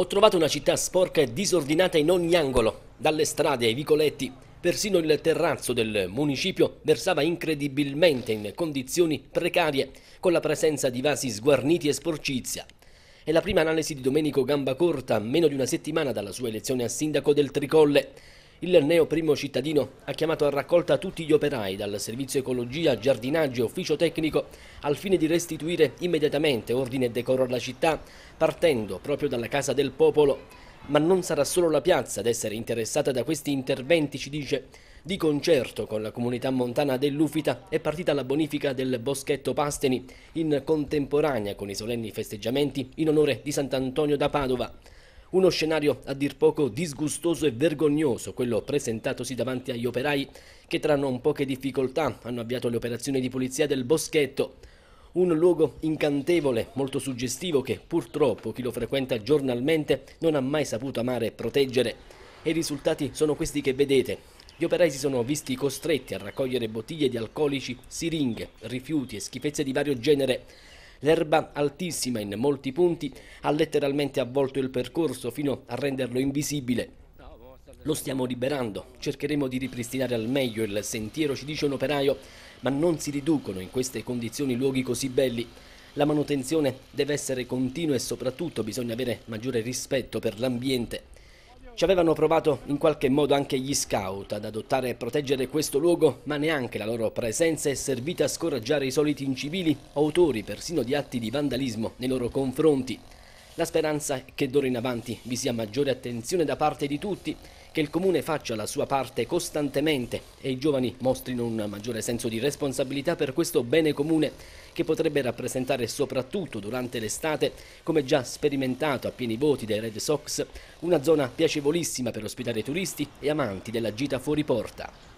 Ho trovato una città sporca e disordinata in ogni angolo, dalle strade ai vicoletti. Persino il terrazzo del municipio versava incredibilmente in condizioni precarie, con la presenza di vasi sguarniti e sporcizia. È la prima analisi di Domenico Gambacorta, meno di una settimana dalla sua elezione a sindaco del Tricolle. Il neo primo cittadino ha chiamato a raccolta tutti gli operai dal servizio ecologia, giardinaggio e ufficio tecnico al fine di restituire immediatamente ordine e decoro alla città partendo proprio dalla Casa del Popolo. Ma non sarà solo la piazza ad essere interessata da questi interventi, ci dice. Di concerto con la comunità montana dell'Ufita è partita la bonifica del boschetto Pasteni in contemporanea con i solenni festeggiamenti in onore di Sant'Antonio da Padova. Uno scenario a dir poco disgustoso e vergognoso, quello presentatosi davanti agli operai che tra non poche difficoltà hanno avviato le operazioni di pulizia del boschetto. Un luogo incantevole, molto suggestivo che purtroppo chi lo frequenta giornalmente non ha mai saputo amare e proteggere. E i risultati sono questi che vedete. Gli operai si sono visti costretti a raccogliere bottiglie di alcolici, siringhe, rifiuti e schifezze di vario genere L'erba altissima in molti punti ha letteralmente avvolto il percorso fino a renderlo invisibile. Lo stiamo liberando, cercheremo di ripristinare al meglio il sentiero, ci dice un operaio, ma non si riducono in queste condizioni luoghi così belli. La manutenzione deve essere continua e soprattutto bisogna avere maggiore rispetto per l'ambiente. Ci avevano provato in qualche modo anche gli scout ad adottare e proteggere questo luogo, ma neanche la loro presenza è servita a scoraggiare i soliti incivili, autori persino di atti di vandalismo nei loro confronti. La speranza è che d'ora in avanti vi sia maggiore attenzione da parte di tutti, che il Comune faccia la sua parte costantemente e i giovani mostrino un maggiore senso di responsabilità per questo bene comune che potrebbe rappresentare soprattutto durante l'estate, come già sperimentato a pieni voti dai Red Sox, una zona piacevolissima per ospitare turisti e amanti della gita fuori porta.